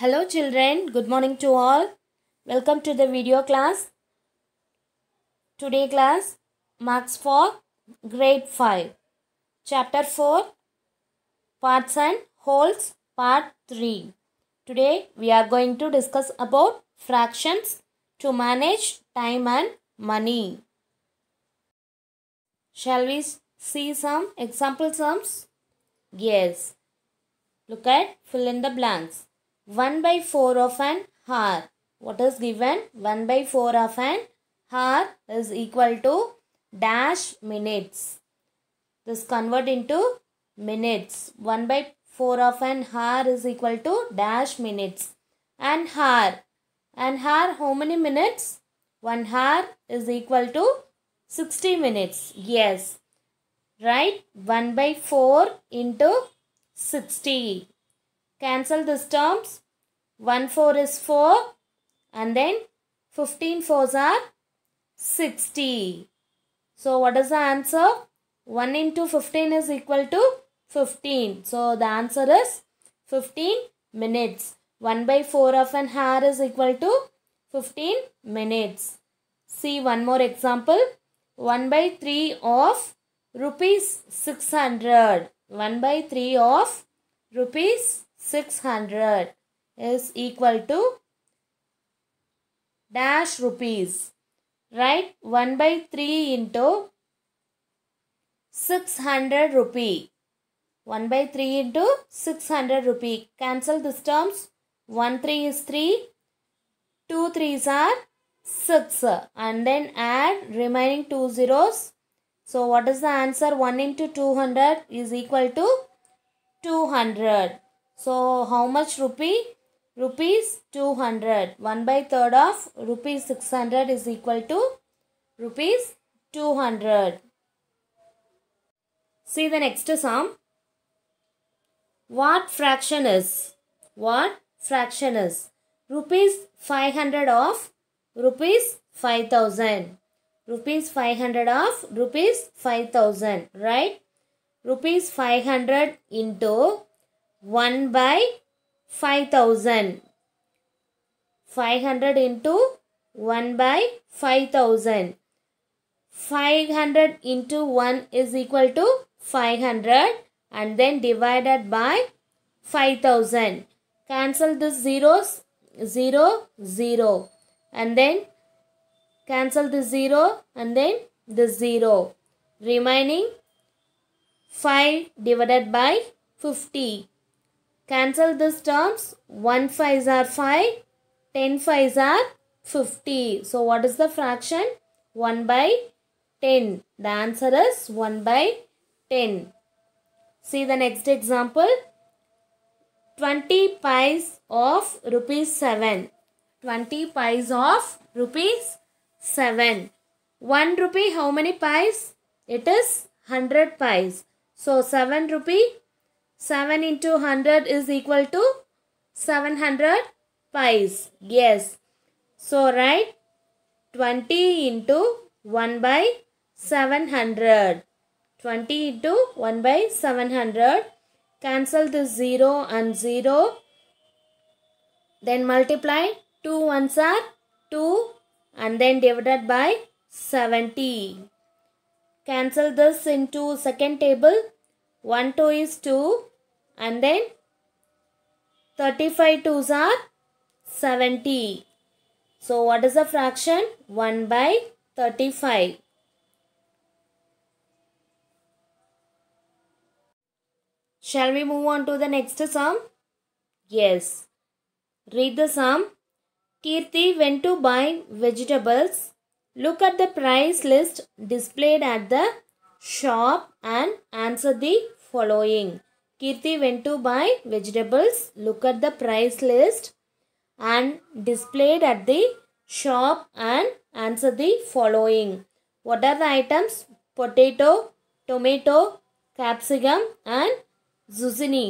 Hello children, good morning to all. Welcome to the video class. Today class marks for grade 5. Chapter 4 Parts and holds part 3. Today we are going to discuss about fractions to manage time and money. Shall we see some example sums? Yes. Look at fill in the blanks. 1 by 4 of an hour. What is given? 1 by 4 of an hour is equal to dash minutes. This convert into minutes. 1 by 4 of an hour is equal to dash minutes. An hour. An hour how many minutes? 1 hour is equal to 60 minutes. Yes. Right? 1 by 4 into 60. Cancel these terms. 1 4 is 4 and then 15 fours are 60. So what is the answer? 1 into 15 is equal to 15. So the answer is 15 minutes. 1 by 4 of an hour is equal to 15 minutes. See one more example. 1 by 3 of rupees 600. 1 by 3 of rupees 600 is equal to dash rupees. Write 1 by 3 into 600 rupee. 1 by 3 into 600 rupee. Cancel these terms. 1 3 is 3. 2 3s are 6. And then add remaining 2 zeros. So what is the answer? 1 into 200 is equal to 200. So how much rupee? rupees 200. 1 by third of rupees 600 is equal to rupees 200. See the next sum. What fraction is? What fraction is? Rupees 500 of rupees 5000. Rupees 500 of rupees 5000. Right? Rupees 500 into 1 by 5000. 500 into 1 by 5000. 500 into 1 is equal to 500 and then divided by 5000. Cancel the zeros, 0, 0. And then cancel the 0 and then the 0. Remaining 5 divided by 50. Cancel these terms. 1 5s are 5. 10 5s are 50. So what is the fraction? 1 by 10. The answer is 1 by 10. See the next example. 20 pies of rupees 7. 20 pies of rupees 7. 1 rupee how many pies? It is 100 pies. So 7 rupee 7 into 100 is equal to 700 pies. Yes. So, write 20 into 1 by 700. 20 into 1 by 700. Cancel this 0 and 0. Then multiply 2 ones are 2 and then divided by 70. Cancel this into second table 1 2 is 2 and then 35 2s are 70. So what is the fraction? 1 by 35. Shall we move on to the next sum? Yes. Read the sum. Kirti went to buy vegetables. Look at the price list displayed at the shop and answer the following. Kirti went to buy vegetables. Look at the price list and displayed at the shop and answer the following. What are the items? Potato, tomato, capsicum and zucchini.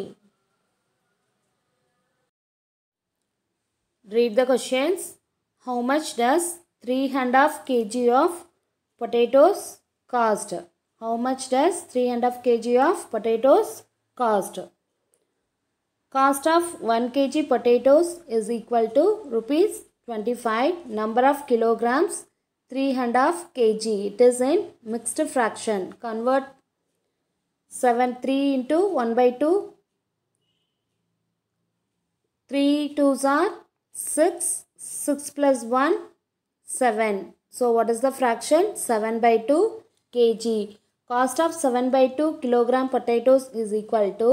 Read the questions. How much does 3 and half kg of potatoes cost? How much does three and a half kg of potatoes cost? Cost of 1 kg potatoes is equal to rupees 25. Number of kilograms three and a half kg. It is in mixed fraction. Convert 7 3 into 1 by 2. 3 2s are 6. 6 plus 1 7. So what is the fraction? 7 by 2 kg. Cost of 7 by 2 kilogram potatoes is equal to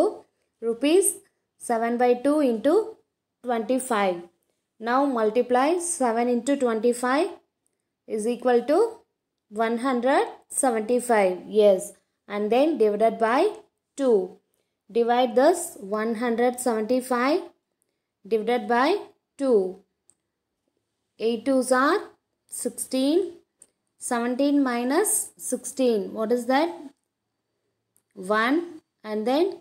rupees 7 by 2 into 25. Now multiply 7 into 25 is equal to 175. Yes. And then divided by 2. Divide this 175 divided by 2. 8 2s are 16 17 minus 16. What is that? 1 and then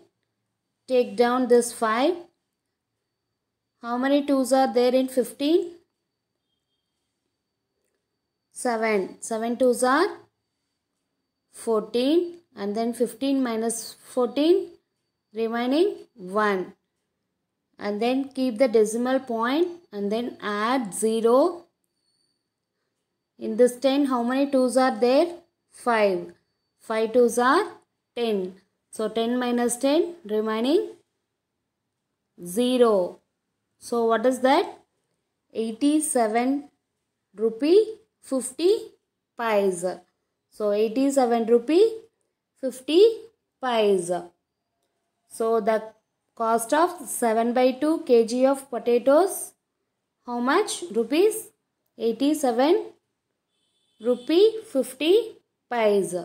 take down this 5. How many 2's are there in 15? 7. 7 2's are 14 and then 15 minus 14 remaining 1 and then keep the decimal point and then add 0 in this 10, how many 2's are there? 5. 5 2's are 10. So 10 minus 10 remaining 0. So what is that? 87 rupee 50 pies. So 87 rupee 50 pies. So the cost of 7 by 2 kg of potatoes how much rupees 87 rupee 50 paisa.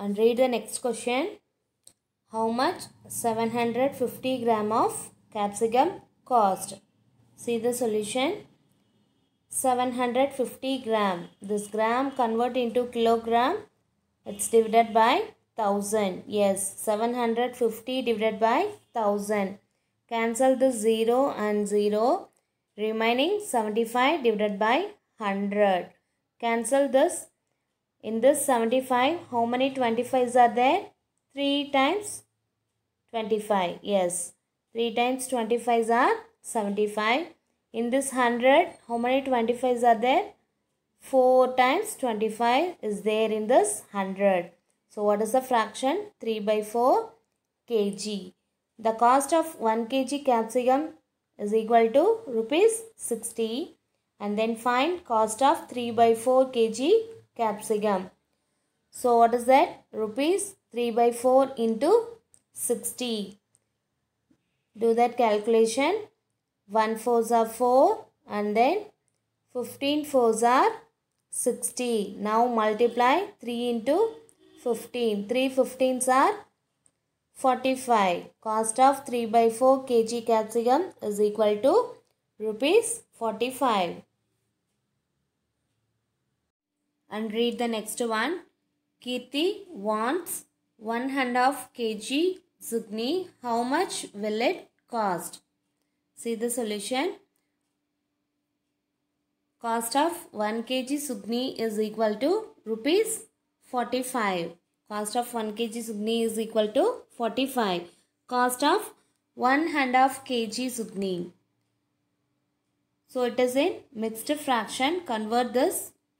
And read the next question. How much 750 gram of capsicum cost? See the solution. 750 gram. This gram convert into kilogram. It's divided by 1000. Yes, 750 divided by 1000. Cancel the 0 and 0. Remaining 75 divided by 100. Cancel this. In this 75, how many 25s are there? 3 times 25. Yes. 3 times 25s are 75. In this 100, how many 25s are there? 4 times 25 is there in this 100. So what is the fraction? 3 by 4 kg. The cost of 1 kg capsicum is equal to rupees 60 and then find cost of 3 by 4 kg capsicum. So what is that? Rupees 3 by 4 into 60. Do that calculation. 1 fours are 4 and then 15 fours are 60. Now multiply 3 into 15. 3 15s are 45. Cost of 3 by 4 kg capsicum is equal to rupees 45 and read the next one. Kirti wants one hand of kg Zugni. How much will it cost? See the solution. Cost of 1 kg Sugni is equal to rupees 45. Cost of 1 kg Sugni is equal to 45. Cost of 1 hand of kg Sugni. So it is in mixed fraction. Convert this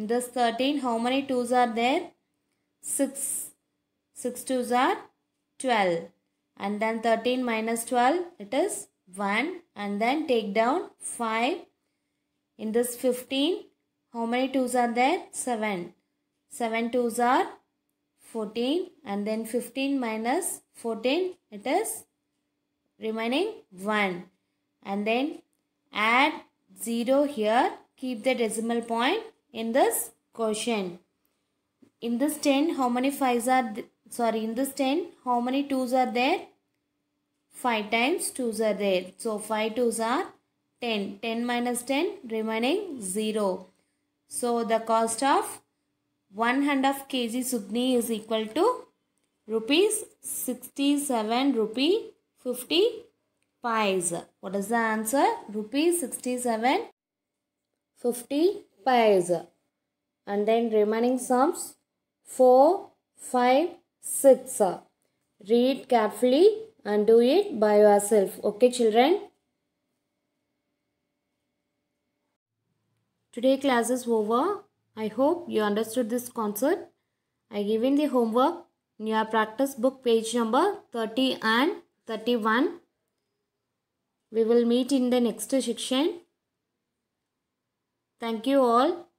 In this 13, how many 2's are there? 6. 6 2's are 12. And then 13 minus 12, it is 1. And then take down 5. In this 15, how many 2's are there? 7. 7 2's are 14. And then 15 minus 14, it is remaining 1. And then add 0 here. Keep the decimal point in this question. In this 10, how many 5s are, sorry, in this 10, how many 2s are there? 5 times 2s are there. So, 5 2s are 10. 10 minus 10 remaining 0. So, the cost of 1 hand of kg sugni is equal to rupees 67 rupee 50 pies. What is the answer? Rupees 67 50 pairs and then remaining sums 4, 5, 6. Read carefully and do it by yourself. Okay children. Today class is over. I hope you understood this concept. I given the homework in your practice book page number 30 and 31. We will meet in the next section. Thank you all.